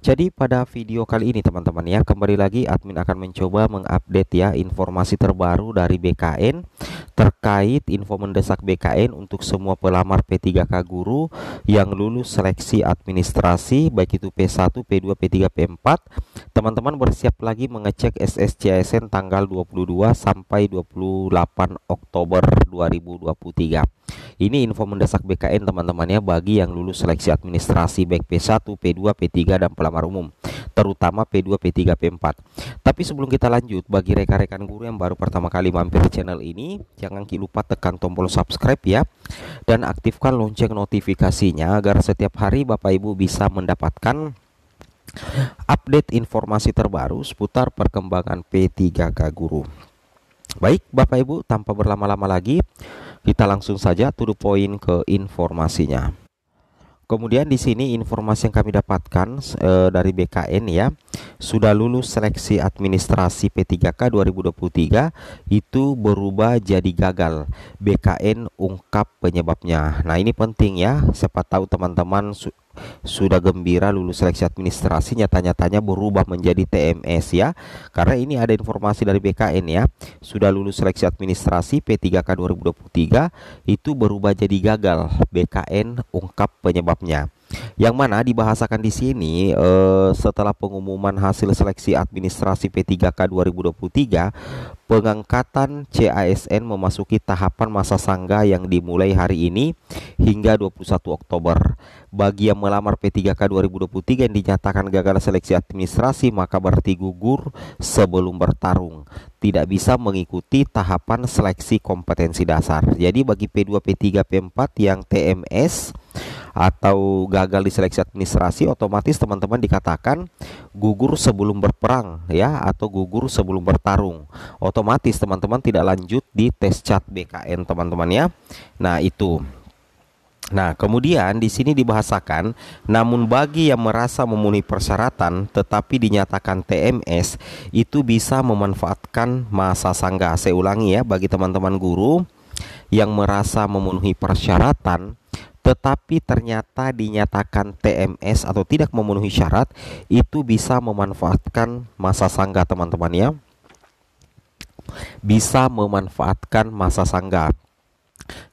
jadi pada video kali ini teman-teman ya kembali lagi admin akan mencoba mengupdate ya informasi terbaru dari BKN terkait info mendesak BKN untuk semua pelamar P3K guru yang lulus seleksi administrasi baik itu P1, P2, P3, P4 teman-teman bersiap lagi mengecek SSCSN tanggal 22 sampai 28 Oktober 2023 ini info mendesak BKN teman-temannya bagi yang lulus seleksi administrasi baik P1, P2, P3 dan pelamar umum, terutama P2, P3, P4. Tapi sebelum kita lanjut, bagi rekan-rekan guru yang baru pertama kali mampir di channel ini, jangan lupa tekan tombol subscribe ya, dan aktifkan lonceng notifikasinya agar setiap hari Bapak Ibu bisa mendapatkan update informasi terbaru seputar perkembangan P3K Guru. Baik, Bapak Ibu, tanpa berlama-lama lagi, kita langsung saja to the point ke informasinya. Kemudian di sini informasi yang kami dapatkan e, dari BKN ya, sudah lulus seleksi administrasi P3K 2023 itu berubah jadi gagal. BKN ungkap penyebabnya. Nah, ini penting ya, siapa tahu teman-teman sudah gembira lulus seleksi administrasi nyata-nyatanya berubah menjadi TMS ya. Karena ini ada informasi dari BKN ya. Sudah lulus seleksi administrasi P3K 2023 itu berubah jadi gagal. BKN ungkap penyebabnya. Yang mana dibahasakan di sini eh, setelah pengumuman hasil seleksi administrasi P3K 2023, pengangkatan CASN memasuki tahapan masa sangga yang dimulai hari ini hingga 21 Oktober. Bagi yang melamar P3K 2023 yang dinyatakan gagal seleksi administrasi maka berarti gugur sebelum bertarung, tidak bisa mengikuti tahapan seleksi kompetensi dasar. Jadi bagi P2, P3, P4 yang TMS atau gagal di seleksi administrasi otomatis teman-teman dikatakan gugur sebelum berperang ya atau gugur sebelum bertarung otomatis teman-teman tidak lanjut di tes cat BKN teman-teman ya nah itu Nah, kemudian di sini dibahasakan, namun bagi yang merasa memenuhi persyaratan tetapi dinyatakan TMS itu bisa memanfaatkan masa sanggah. Saya ulangi ya bagi teman-teman guru yang merasa memenuhi persyaratan tetapi ternyata dinyatakan TMS atau tidak memenuhi syarat, itu bisa memanfaatkan masa sangga teman-teman ya. Bisa memanfaatkan masa sangga.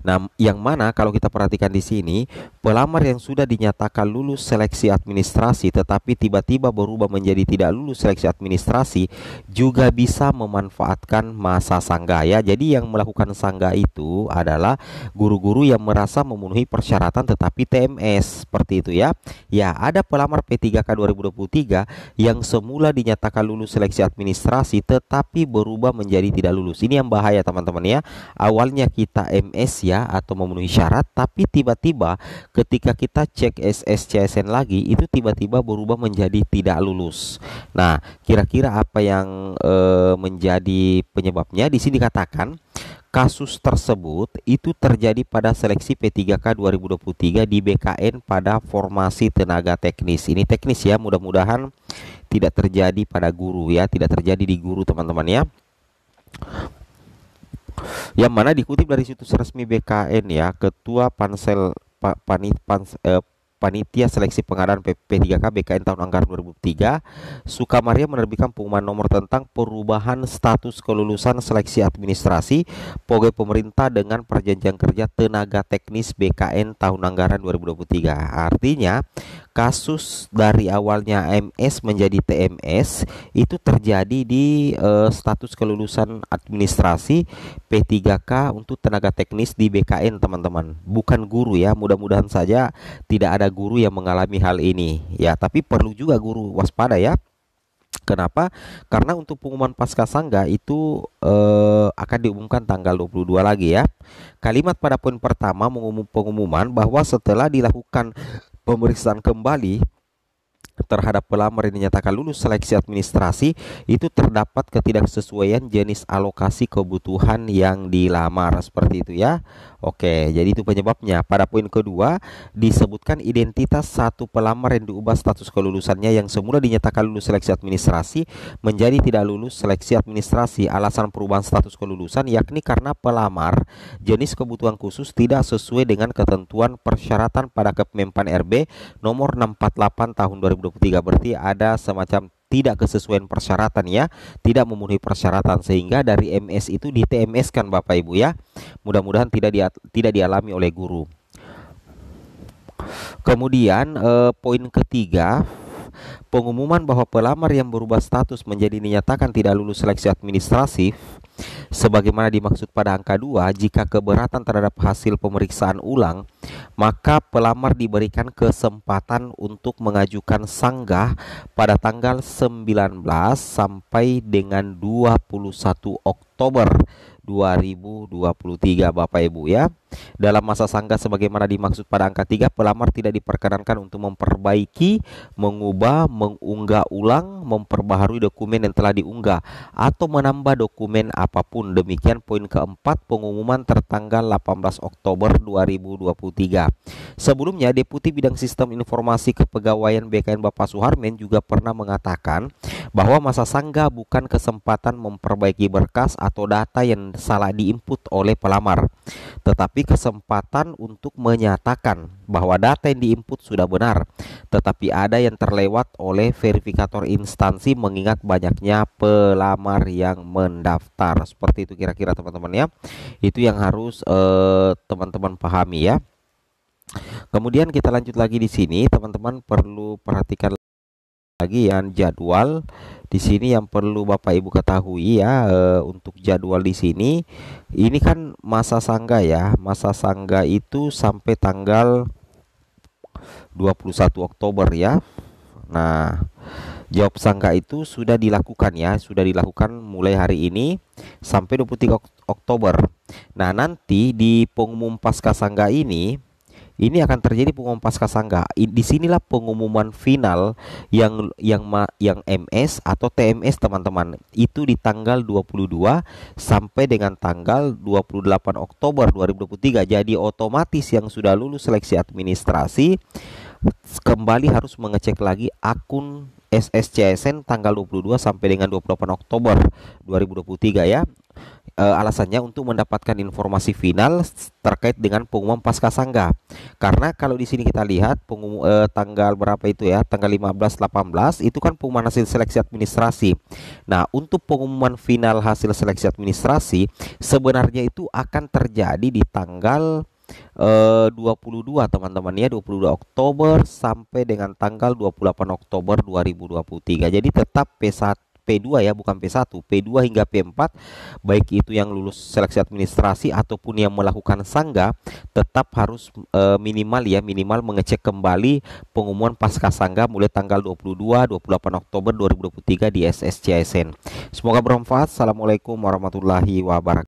Nah, yang mana kalau kita perhatikan di sini, pelamar yang sudah dinyatakan lulus seleksi administrasi tetapi tiba-tiba berubah menjadi tidak lulus seleksi administrasi juga bisa memanfaatkan masa sanggah ya. Jadi yang melakukan sanggah itu adalah guru-guru yang merasa memenuhi persyaratan tetapi TMS seperti itu ya. Ya, ada pelamar P3K 2023 yang semula dinyatakan lulus seleksi administrasi tetapi berubah menjadi tidak lulus. Ini yang bahaya teman-teman ya. Awalnya kita MS ya atau memenuhi syarat tapi tiba-tiba ketika kita cek SSCSN lagi itu tiba-tiba berubah menjadi tidak lulus. Nah, kira-kira apa yang e, menjadi penyebabnya? Di sini dikatakan kasus tersebut itu terjadi pada seleksi P3K 2023 di BKN pada formasi tenaga teknis. Ini teknis ya, mudah-mudahan tidak terjadi pada guru ya, tidak terjadi di guru teman-teman ya yang mana dikutip dari situs resmi BKN ya Ketua Pansel pa, Panit Pans, eh, Panitia Seleksi Pengadaan PP3K BKN tahun anggaran 2003, Sukamaria menerbitkan pengumuman nomor tentang perubahan status kelulusan seleksi administrasi pegawai pemerintah dengan perjanjian kerja tenaga teknis BKN tahun anggaran 2023. Artinya, kasus dari awalnya MS menjadi TMS itu terjadi di uh, status kelulusan administrasi P3K untuk tenaga teknis di BKN teman-teman bukan guru ya mudah-mudahan saja tidak ada guru yang mengalami hal ini ya tapi perlu juga guru waspada ya Kenapa? Karena untuk pengumuman pasca sangga itu eh, akan diumumkan tanggal 22 lagi ya. Kalimat pada poin pertama mengumum pengumuman bahwa setelah dilakukan pemeriksaan kembali terhadap pelamar yang dinyatakan lulus seleksi administrasi itu terdapat ketidaksesuaian jenis alokasi kebutuhan yang dilamar seperti itu ya. Oke, jadi itu penyebabnya. Pada poin kedua disebutkan identitas satu pelamar yang diubah status kelulusannya yang semula dinyatakan lulus seleksi administrasi menjadi tidak lulus seleksi administrasi. Alasan perubahan status kelulusan yakni karena pelamar jenis kebutuhan khusus tidak sesuai dengan ketentuan persyaratan pada Kepemimpinan RB nomor 648 tahun 2020 ketiga berarti ada semacam tidak kesesuaian persyaratan ya, tidak memenuhi persyaratan sehingga dari MS itu di TMS kan Bapak Ibu ya. Mudah-mudahan tidak dia, tidak dialami oleh guru. Kemudian eh, poin ketiga pengumuman bahwa pelamar yang berubah status menjadi dinyatakan tidak lulus seleksi administratif sebagaimana dimaksud pada angka 2 jika keberatan terhadap hasil pemeriksaan ulang maka pelamar diberikan kesempatan untuk mengajukan sanggah pada tanggal 19 sampai dengan 21 Oktober 2023 Bapak Ibu ya dalam masa sangka sebagaimana dimaksud pada angka 3, pelamar tidak diperkenankan untuk memperbaiki, mengubah, mengunggah ulang, memperbaharui dokumen yang telah diunggah, atau menambah dokumen apapun. Demikian poin keempat pengumuman tertanggal 18 Oktober 2023. Sebelumnya, Deputi Bidang Sistem Informasi Kepegawaian BKN Bapak Suharmen juga pernah mengatakan bahwa masa sangga bukan kesempatan memperbaiki berkas atau data yang salah diinput oleh pelamar, tetapi tetapi kesempatan untuk menyatakan bahwa data yang diinput sudah benar, tetapi ada yang terlewat oleh verifikator instansi mengingat banyaknya pelamar yang mendaftar. Seperti itu kira-kira teman-teman ya. Itu yang harus eh, teman-teman eh, pahami ya. Kemudian kita lanjut lagi di sini, teman-teman perlu perhatikan lagi yang jadwal di sini yang perlu Bapak Ibu ketahui ya e, untuk jadwal di sini ini kan masa sangga ya masa sangga itu sampai tanggal 21 Oktober ya Nah jawab sangga itu sudah dilakukan ya sudah dilakukan mulai hari ini sampai 23 Oktober Nah nanti di pengumum pasca sangga ini ini akan terjadi pengumuman sangga. Di sinilah pengumuman final yang yang yang MS atau TMS teman-teman. Itu di tanggal 22 sampai dengan tanggal 28 Oktober 2023. Jadi otomatis yang sudah lulus seleksi administrasi kembali harus mengecek lagi akun SSCSN tanggal 22 sampai dengan 28 Oktober 2023 ya uh, alasannya untuk mendapatkan informasi final terkait dengan pengumuman pasca sangga. Karena kalau di sini kita lihat pengum, uh, eh, tanggal berapa itu ya, tanggal 15 18 itu kan pengumuman hasil seleksi administrasi. Nah, untuk pengumuman final hasil seleksi administrasi sebenarnya itu akan terjadi di tanggal eh, Uh, 22 teman-teman ya 22 Oktober sampai dengan tanggal 28 Oktober 2023 jadi tetap P1 P2 ya bukan P1 P2 hingga P4 baik itu yang lulus seleksi administrasi ataupun yang melakukan sangga tetap harus e, minimal ya minimal mengecek kembali pengumuman pasca sangga mulai tanggal 22 28 Oktober 2023 di SSCSN semoga bermanfaat Assalamualaikum warahmatullahi wabarakatuh